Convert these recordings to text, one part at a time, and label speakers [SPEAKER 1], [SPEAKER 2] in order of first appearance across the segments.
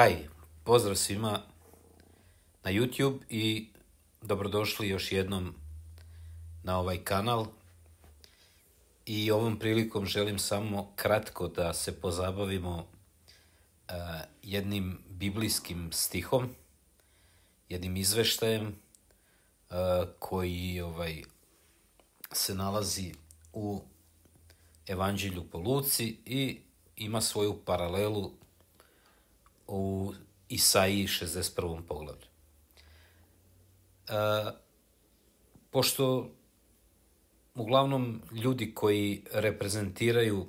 [SPEAKER 1] Hi, pozdrav svima na YouTube i dobrodošli još jednom na ovaj kanal. I ovom prilikom želim samo kratko da se pozabavimo uh, jednim biblijskim stihom, jednim izveštajem uh, koji ovaj se nalazi u Evanđelju po Luci i ima svoju paralelu Isaiji 61. poglavlju. E, pošto uglavnom ljudi koji reprezentiraju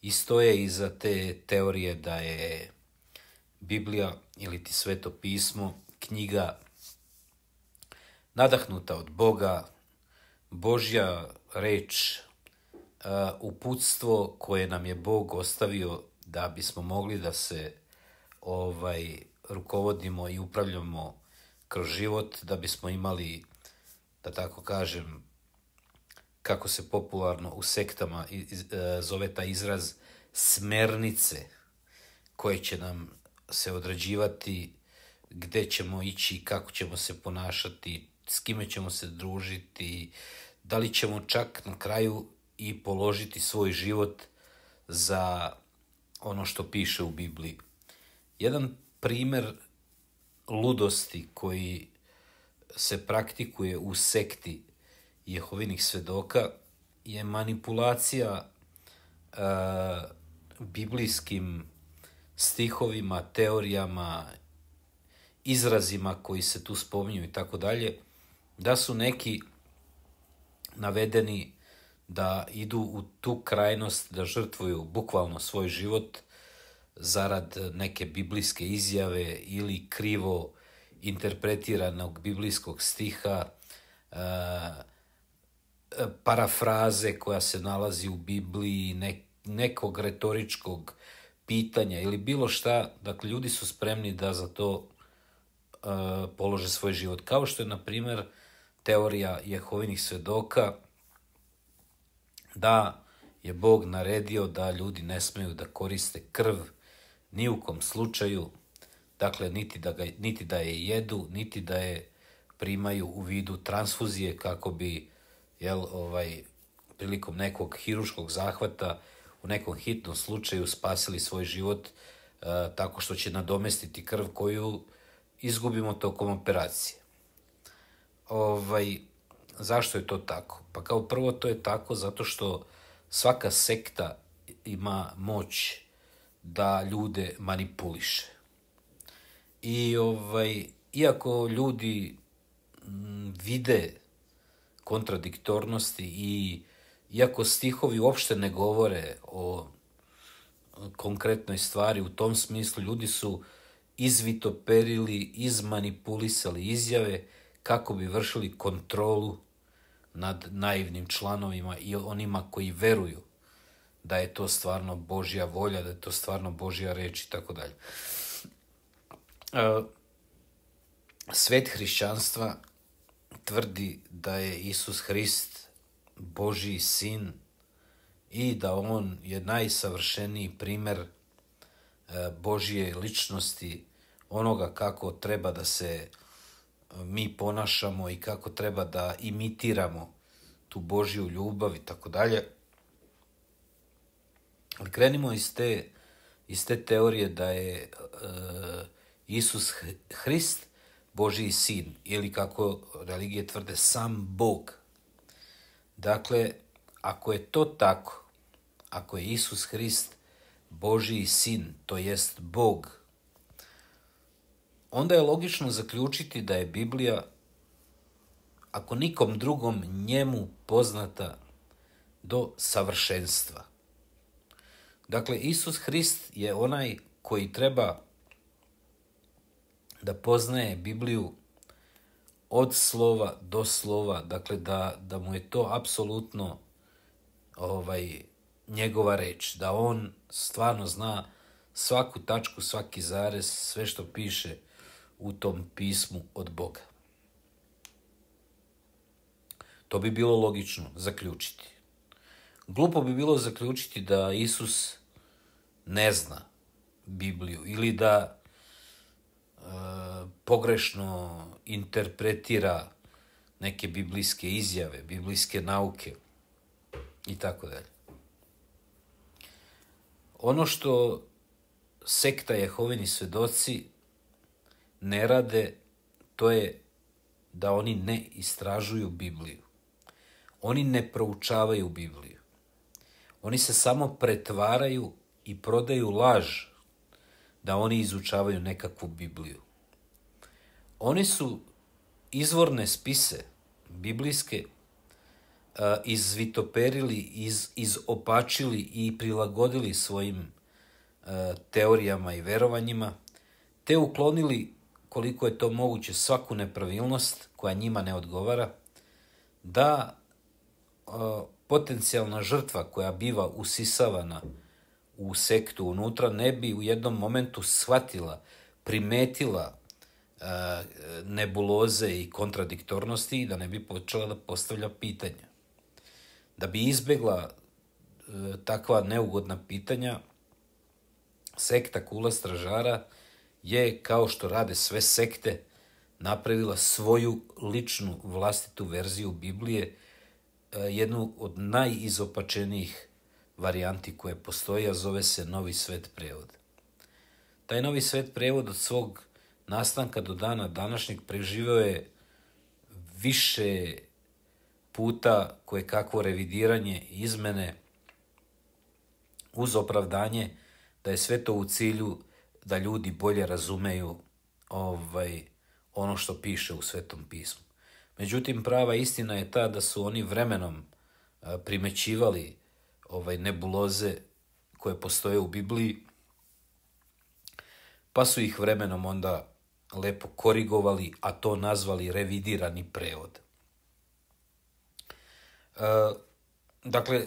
[SPEAKER 1] i stoje iza te teorije da je Biblija ili ti sveto pismo knjiga nadahnuta od Boga, Božja reč, uh, uputstvo koje nam je Bog ostavio da bismo mogli da se ovaj, rukovodimo i upravljamo kroz život da bismo imali, da tako kažem, kako se popularno u sektama iz, e, zove ta izraz, smernice koje će nam se odrađivati gde ćemo ići, kako ćemo se ponašati, s kime ćemo se družiti, da li ćemo čak na kraju i položiti svoj život za ono što piše u Bibliji jedan primer ludosti koji se praktikuje u sekti Jehovinih svedoka je manipulacija uh, biblijskim stihovima, teorijama, izrazima koji se tu spominju i tako dalje, da su neki navedeni da idu u tu krajnost, da žrtvuju bukvalno svoj život – zarad neke biblijske izjave ili krivo interpretiranog biblijskog stiha, e, e, parafraze koja se nalazi u Bibliji, nekog retoričkog pitanja ili bilo šta, dakle ljudi su spremni da za to e, polože svoj život. Kao što je, na primer, teorija Jehovinih svedoka da je Bog naredio da ljudi ne smeju da koriste krv ni u kom slučaju, dakle, niti da, ga, niti da je jedu, niti da je primaju u vidu transfuzije kako bi, jel, ovaj, prilikom nekog hiruškog zahvata, u nekom hitnom slučaju spasili svoj život a, e, tako što će nadomestiti krv koju izgubimo tokom operacije. Ovaj, zašto je to tako? Pa kao prvo to je tako zato što svaka sekta ima moć da ljude manipuliše. I ovaj, iako ljudi mm, vide kontradiktornosti i iako stihovi uopšte ne govore o konkretnoj stvari u tom smislu, ljudi su izvitoperili, izmanipulisali izjave kako bi vršili kontrolu nad naivnim članovima i onima koji veruju da je to stvarno Božja volja, da je to stvarno Božja reč i tako dalje. E, svet hrišćanstva tvrdi da je Isus Hrist Božji sin i da on je najsavršeniji primer e, Božje ličnosti, onoga kako treba da se e, mi ponašamo i kako treba da imitiramo tu Božju ljubav i tako dalje. Ali krenimo iz te, iz te teorije da je uh, Isus Hrist Boži sin ili kako religije tvrde sam Bog. Dakle, ako je to tako, ako je Isus Hrist Boži sin, to jest Bog, onda je logično zaključiti da je Biblija, ako nikom drugom, njemu poznata do savršenstva. Dakle, Isus Hrist je onaj koji treba da poznaje Bibliju od slova do slova, dakle da, da mu je to apsolutno ovaj, njegova reč, da on stvarno zna svaku tačku, svaki zarez, sve što piše u tom pismu od Boga. To bi bilo logično zaključiti. Glupo bi bilo zaključiti da Isus ne zna Bibliju ili da e, pogrešno interpretira neke biblijske izjave, biblijske nauke i tako dalje. Ono što sekta Jehovini svedoci ne rade, to je da oni ne istražuju Bibliju. Oni ne proučavaju Bibliju. Oni se samo pretvaraju i prodaju laž da oni izučavaju nekakvu Bibliju. Oni su izvorne spise biblijske e, izvitoperili, iz, izopačili i prilagodili svojim e, teorijama i verovanjima, te uklonili koliko je to moguće svaku nepravilnost koja njima ne odgovara, da e, potencijalna žrtva koja biva usisavana u sektu unutra ne bi u jednom momentu shvatila, primetila e, nebuloze i kontradiktornosti i da ne bi počela da postavlja pitanja. Da bi izbegla e, takva neugodna pitanja, sekta Kula Stražara je, kao što rade sve sekte, napravila svoju ličnu vlastitu verziju Biblije, e, jednu od najizopačenijih varijanti koje postoji, a zove se Novi svet prevod. Taj Novi svet prevod od svog nastanka do dana današnjeg preživeo je više puta koje kakvo revidiranje, izmene, uz opravdanje da je sve to u cilju da ljudi bolje razumeju ovaj, ono što piše u Svetom pismu. Međutim, prava istina je ta da su oni vremenom primećivali ovaj nebuloze koje postoje u Bibliji, pa su ih vremenom onda lepo korigovali, a to nazvali revidirani prevod. E, dakle,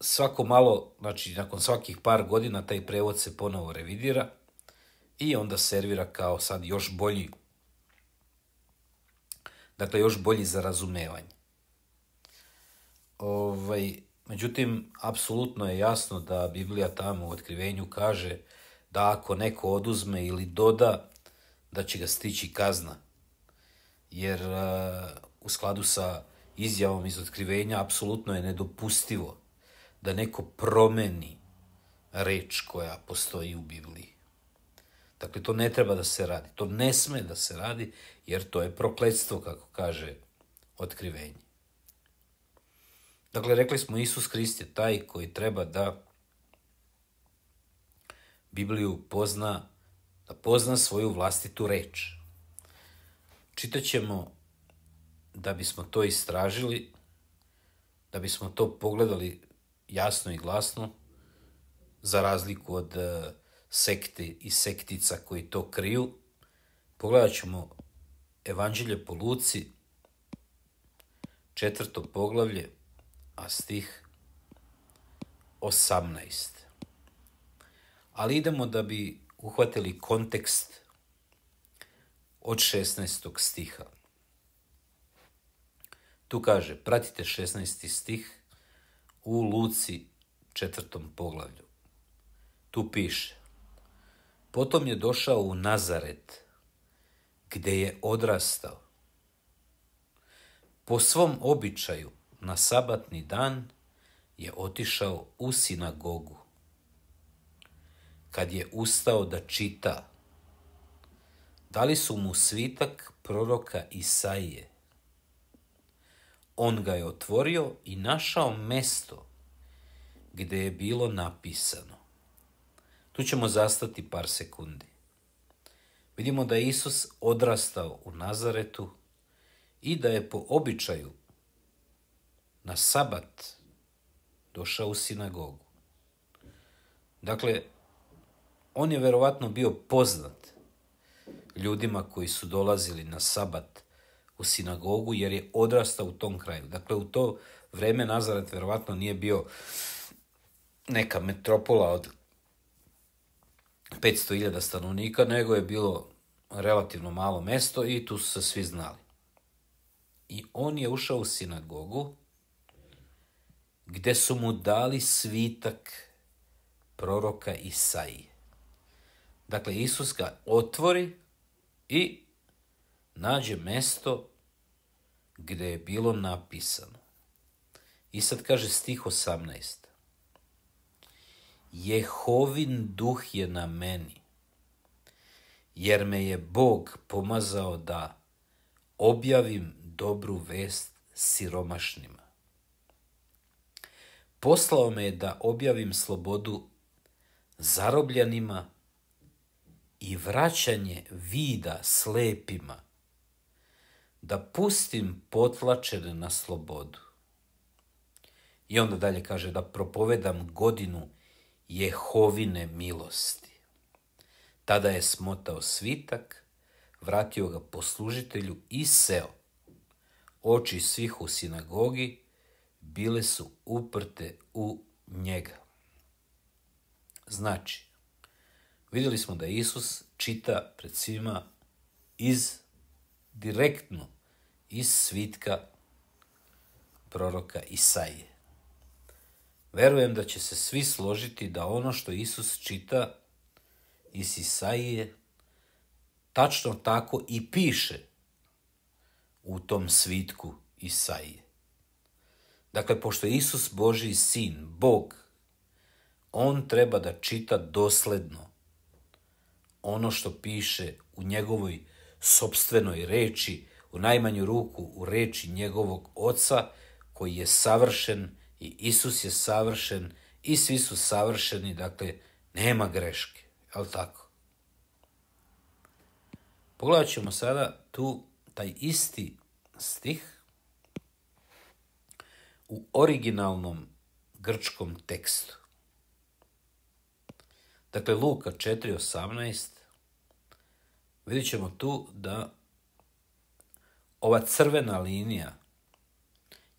[SPEAKER 1] svako malo, znači nakon svakih par godina taj prevod se ponovo revidira i onda servira kao sad još bolji, dakle još bolji za razumevanje. Ovaj, Međutim, apsolutno je jasno da Biblija tamo u otkrivenju kaže da ako neko oduzme ili doda, da će ga stići kazna. Jer e, u skladu sa izjavom iz otkrivenja, apsolutno je nedopustivo da neko promeni reč koja postoji u Bibliji. Dakle, to ne treba da se radi. To ne sme da se radi, jer to je prokledstvo, kako kaže otkrivenje. Dakle, rekli smo Isus Hrist je taj koji treba da Bibliju pozna, da pozna svoju vlastitu reč. Čitaćemo da bismo to istražili, da bismo to pogledali jasno i glasno, za razliku od e, sekte i sektica koji to kriju. Pogledat ćemo Evanđelje po Luci, četvrto poglavlje, a stih 18. Ali idemo da bi uhvatili kontekst od 16. stiha. Tu kaže, pratite 16. stih u Luci četvrtom poglavlju. Tu piše, potom je došao u Nazaret, gde je odrastao. Po svom običaju na sabatni dan je otišao u sinagogu. Kad je ustao da čita, dali su mu svitak proroka Isaije. On ga je otvorio i našao mesto gde je bilo napisano. Tu ćemo zastati par sekundi. Vidimo da je Isus odrastao u Nazaretu i da je po običaju na sabat došao u sinagogu. Dakle, on je verovatno bio poznat ljudima koji su dolazili na sabat u sinagogu jer je odrastao u tom kraju. Dakle, u to vreme Nazaret verovatno nije bio neka metropola od 500.000 stanovnika, nego je bilo relativno malo mesto i tu su se svi znali. I on je ušao u sinagogu gde su mu dali svitak proroka Isaije. Dakle, Isus ga otvori i nađe mesto gde je bilo napisano. I sad kaže stih 18. Jehovin duh je na meni, jer me je Bog pomazao da objavim dobru vest siromašnima Poslao me je da objavim slobodu zarobljanima i vraćanje vida slepima, da pustim potlačene na slobodu. I onda dalje kaže da propovedam godinu Jehovine milosti. Tada je smotao svitak, vratio ga poslužitelju i seo. Oči svih u sinagogi bile su uprte u njega. Znači, vidjeli smo da Isus čita pred svima iz direktno iz svitka proroka Isaije. Verujem da će se svi složiti da ono što Isus čita iz Isaije tačno tako i piše u tom svitku Isaije. Dakle, pošto je Isus Boži sin, Bog, on treba da čita dosledno ono što piše u njegovoj sobstvenoj reči, u najmanju ruku u reči njegovog oca, koji je savršen i Isus je savršen i svi su savršeni, dakle, nema greške, je tako? Pogledat ćemo sada tu taj isti stih u originalnom grčkom tekstu. Dakle, Luka 4.18, vidit ćemo tu da ova crvena linija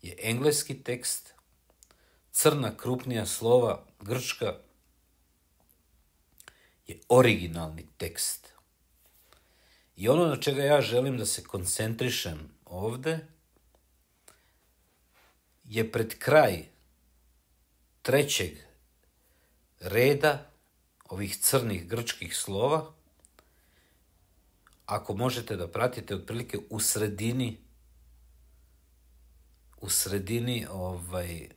[SPEAKER 1] je engleski tekst, crna krupnija slova grčka je originalni tekst. I ono na čega ja želim da se koncentrišem ovde je pred kraj trećeg reda ovih crnih grčkih slova, ako možete da pratite otprilike u sredini u sredini ovaj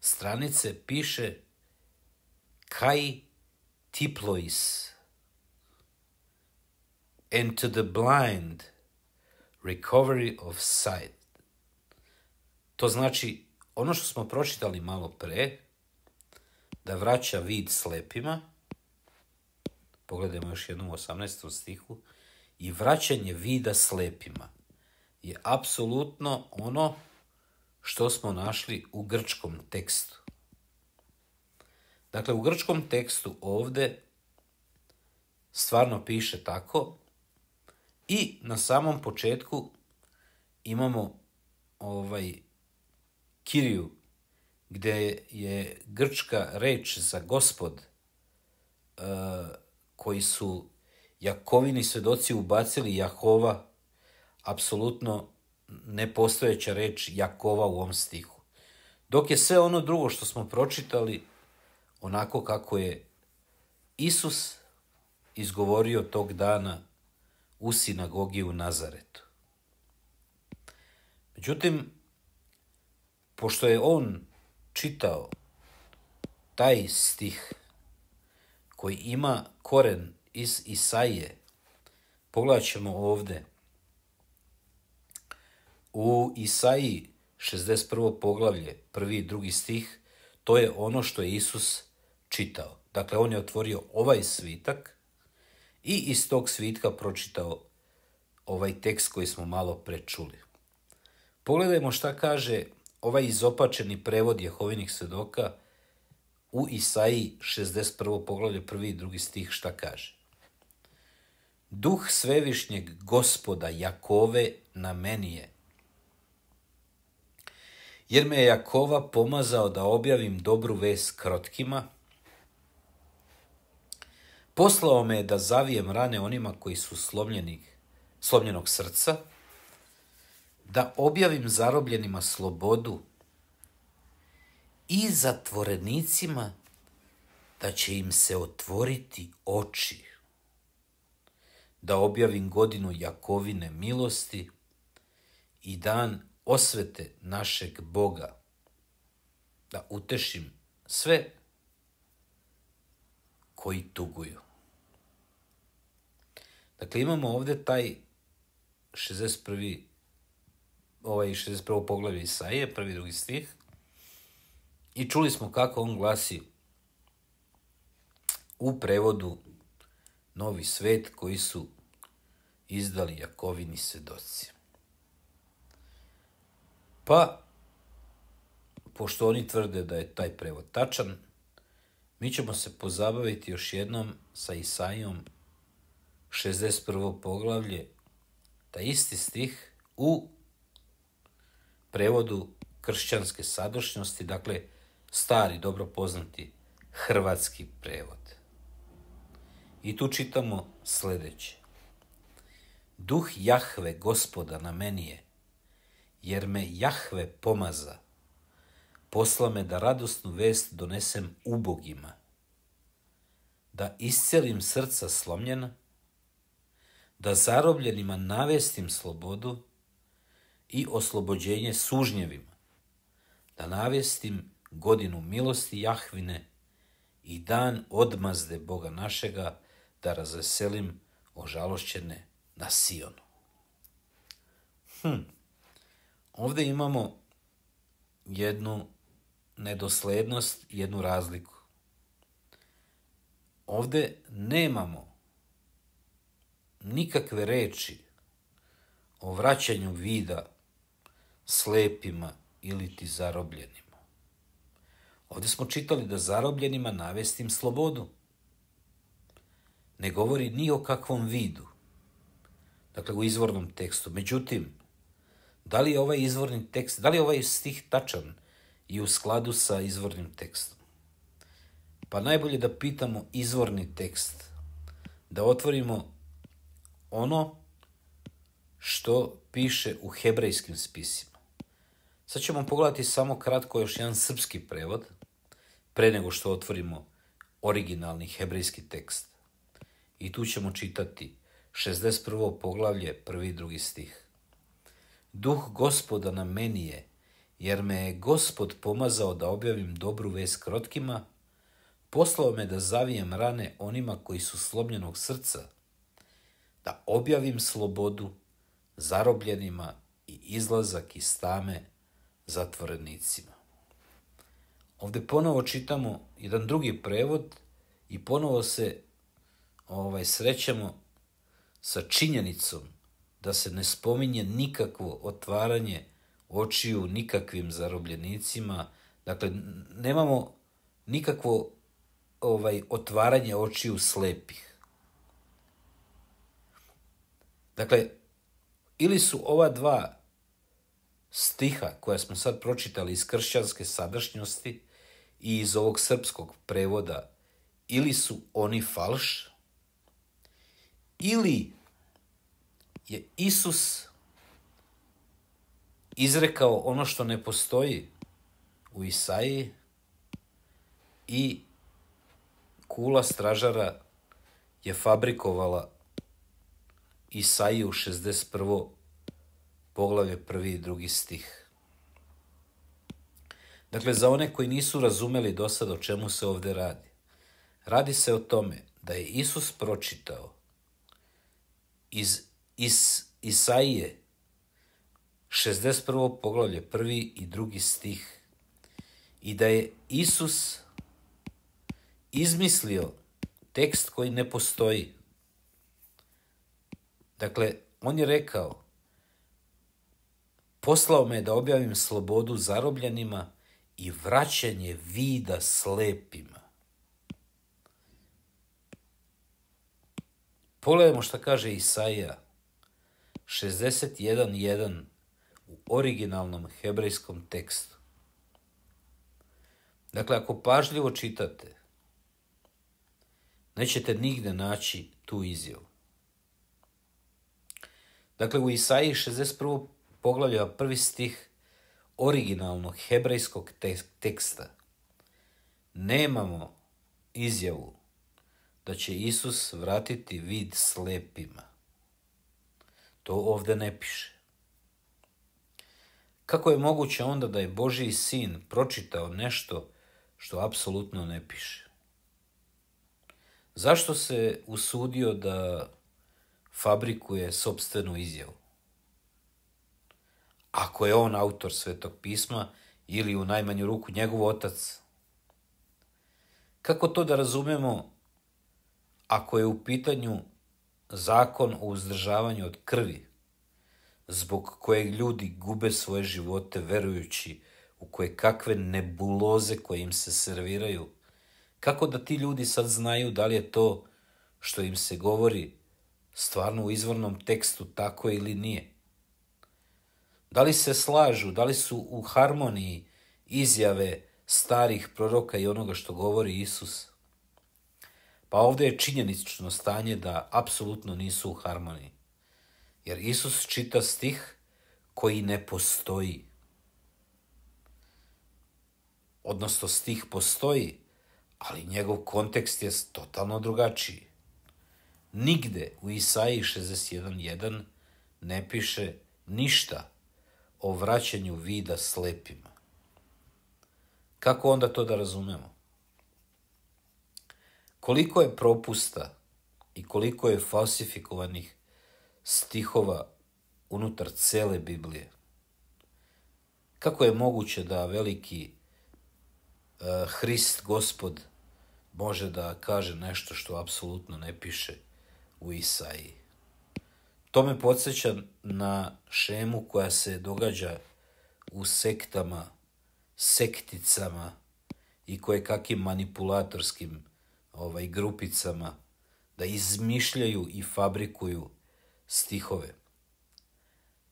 [SPEAKER 1] stranice piše kai tiplois and to the blind recovery of sight To znači, ono što smo pročitali malo pre, da vraća vid slepima, pogledajmo još jednu u 18. stihu, i vraćanje vida slepima je apsolutno ono što smo našli u grčkom tekstu. Dakle, u grčkom tekstu ovde stvarno piše tako i na samom početku imamo ovaj Kiriju, gde je grčka reč za gospod, uh, koji su Jakovini svedoci ubacili Jahova, apsolutno nepostojeća reč Jakova u ovom stihu. Dok je sve ono drugo što smo pročitali, onako kako je Isus izgovorio tog dana u sinagogi u Nazaretu. Međutim, pošto je on čitao taj stih koji ima koren iz Isaije, pogledajmo ovde u Isaiji 61. poglavlje, prvi i drugi stih, to je ono što je Isus čitao. Dakle, on je otvorio ovaj svitak i iz tog svitka pročitao ovaj tekst koji smo malo prečuli. Pogledajmo šta kaže ovaj izopačeni prevod Jehovinih svedoka u Isaiji 61. poglavlje 1. i 2. stih šta kaže? Duh svevišnjeg gospoda Jakove na meni je, jer me je Jakova pomazao da objavim dobru ves krotkima, poslao me je da zavijem rane onima koji su slomljenih, slomljenog srca, da objavim zarobljenima slobodu i zatvorenicima da će im se otvoriti oči, da objavim godinu Jakovine milosti i dan osvete našeg Boga, da utešim sve koji tuguju. Dakle, imamo ovde taj 61 ovaj 61. poglavlje Isaije, prvi drugi stih. I čuli smo kako on glasi u prevodu Novi svet koji su izdali Jakovini svedoci. Pa, pošto oni tvrde da je taj prevod tačan, mi ćemo se pozabaviti još jednom sa Isajom 61. poglavlje, taj isti stih, u prevodu kršćanske sadošnjosti, dakle, stari, dobro poznati hrvatski prevod. I tu čitamo sledeće. Duh Jahve gospoda na meni je, jer me Jahve pomaza, posla me da radosnu vest donesem ubogima, da iscelim srca slomljena, da zarobljenima navestim slobodu, i oslobođenje sužnjevima, da navjestim godinu milosti Jahvine i dan odmazde Boga našega, da razveselim ožalošćene na Sionu. Hm. Ovde imamo jednu nedoslednost, jednu razliku. Ovde nemamo nikakve reči o vraćanju vida slepima ili ti zarobljenima. Ovde smo čitali da zarobljenima navestim slobodu. Ne govori ni o kakvom vidu. Dakle, u izvornom tekstu. Međutim, da li je ovaj izvorni tekst, da li je ovaj stih tačan i u skladu sa izvornim tekstom? Pa najbolje da pitamo izvorni tekst, da otvorimo ono što piše u hebrejskim spisima. Sad ćemo pogledati samo kratko još jedan srpski prevod, pre nego što otvorimo originalni hebrejski tekst. I tu ćemo čitati 61. poglavlje, prvi i drugi stih. Duh gospoda na meni je, jer me je gospod pomazao da objavim dobru vez krotkima, poslao me da zavijem rane onima koji su slomljenog srca, da objavim slobodu zarobljenima i izlazak iz tame zatvorenicima. Ovde ponovo čitamo jedan drugi prevod i ponovo se ovaj srećamo sa činjenicom da se ne spominje nikakvo otvaranje očiju nikakvim zarobljenicima. Dakle, nemamo nikakvo ovaj otvaranje očiju slepih. Dakle, ili su ova dva stiha koja smo sad pročitali iz kršćanske sadašnjosti i iz ovog srpskog prevoda ili su oni falš ili je Isus izrekao ono što ne postoji u Isaiji i kula stražara je fabrikovala Isaiju 61 poglavlje prvi i drugi stih. Dakle, za one koji nisu razumeli do sada o čemu se ovde radi, radi se o tome da je Isus pročitao iz, iz Isaije 61. poglavlje, prvi i drugi stih, i da je Isus izmislio tekst koji ne postoji. Dakle, on je rekao, Poslao me da objavim slobodu zarobljenima i vraćanje vida slepima. Pogledajmo šta kaže Isaija 61.1 u originalnom hebrejskom tekstu. Dakle, ako pažljivo čitate, nećete nigde naći tu izjavu. Dakle, u Isaiji 61 poglavlja prvi stih originalnog hebrejskog teksta nemamo izjavu da će Isus vratiti vid slepima. To ovde ne piše. Kako je moguće onda da je Boži sin pročitao nešto što apsolutno ne piše? Zašto se usudio da fabrikuje sobstvenu izjavu? ako je on autor svetog pisma ili u najmanju ruku njegov otac. Kako to da razumemo ako je u pitanju zakon o uzdržavanju od krvi, zbog kojeg ljudi gube svoje živote verujući u koje kakve nebuloze koje im se serviraju, kako da ti ljudi sad znaju da li je to što im se govori stvarno u izvornom tekstu tako ili nije? Da li se slažu, da li su u harmoniji izjave starih proroka i onoga što govori Isus? Pa ovdje je činjenično stanje da apsolutno nisu u harmoniji. Jer Isus čita stih koji ne postoji. Odnosno stih postoji, ali njegov kontekst je totalno drugačiji. Nigde u Isaiji 61.1 ne piše ništa o vraćanju vida slepima. Kako onda to da razumemo? Koliko je propusta i koliko je falsifikovanih stihova unutar cele Biblije? Kako je moguće da veliki uh, Hrist, gospod, može da kaže nešto što apsolutno ne piše u Isaiji? To me podsjeća na šemu koja se događa u sektama, sekticama i koje kakim manipulatorskim ovaj, grupicama da izmišljaju i fabrikuju stihove.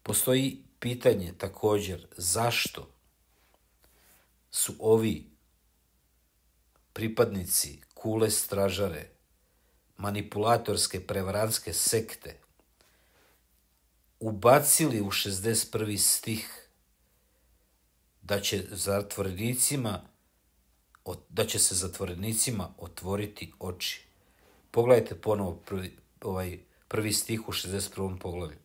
[SPEAKER 1] Postoji pitanje također zašto su ovi pripadnici kule stražare, manipulatorske prevaranske sekte ubacili u 61. stih da će zatvorenicima da će se zatvorenicima otvoriti oči. Pogledajte ponovo prvi, ovaj, prvi stih u 61. poglavlju.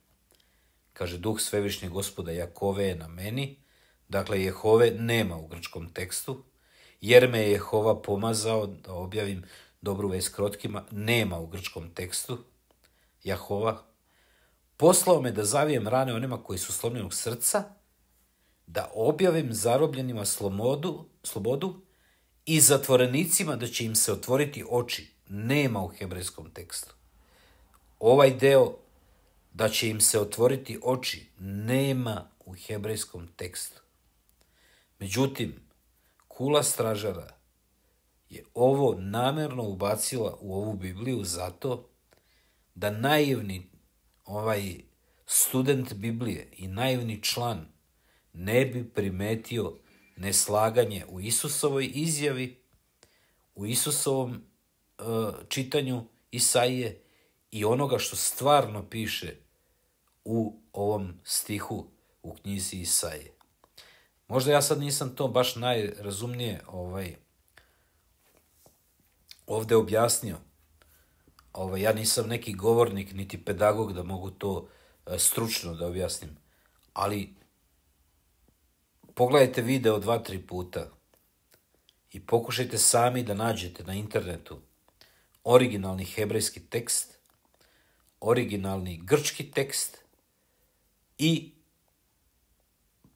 [SPEAKER 1] Kaže, duh svevišnje gospoda Jakove je na meni, dakle Jehove nema u grčkom tekstu, jer me je Jehova pomazao, da objavim dobru vez krotkima, nema u grčkom tekstu, Jahova, Poslao me da zavijem rane onima koji su slomljenog srca, da objavim zarobljenima slomodu, slobodu i zatvorenicima da će im se otvoriti oči. Nema u hebrejskom tekstu. Ovaj deo da će im se otvoriti oči nema u hebrejskom tekstu. Međutim, kula stražara je ovo namerno ubacila u ovu Bibliju zato da naivni ovaj student Biblije i naivni član ne bi primetio neslaganje u Isusovoj izjavi, u Isusovom e, čitanju Isaije i onoga što stvarno piše u ovom stihu u knjizi Isaije. Možda ja sad nisam to baš najrazumnije ovaj, ovde objasnio, ovaj, ja nisam neki govornik niti pedagog da mogu to e, stručno da objasnim, ali pogledajte video dva, tri puta i pokušajte sami da nađete na internetu originalni hebrejski tekst, originalni grčki tekst i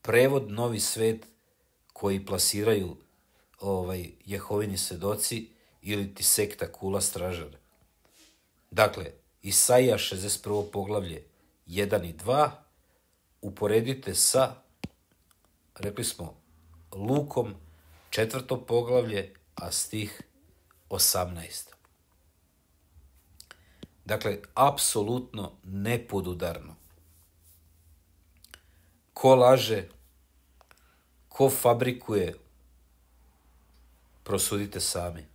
[SPEAKER 1] prevod Novi svet koji plasiraju ovaj Jehovini svedoci ili ti sekta Kula Stražara. Dakle, Isaija 61. poglavlje 1 i 2 uporedite sa, rekli smo, Lukom 4. poglavlje, a stih 18. Dakle, apsolutno nepodudarno. Ko laže, ko fabrikuje, prosudite sami.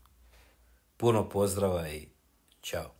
[SPEAKER 1] Puno pozdrava i čao.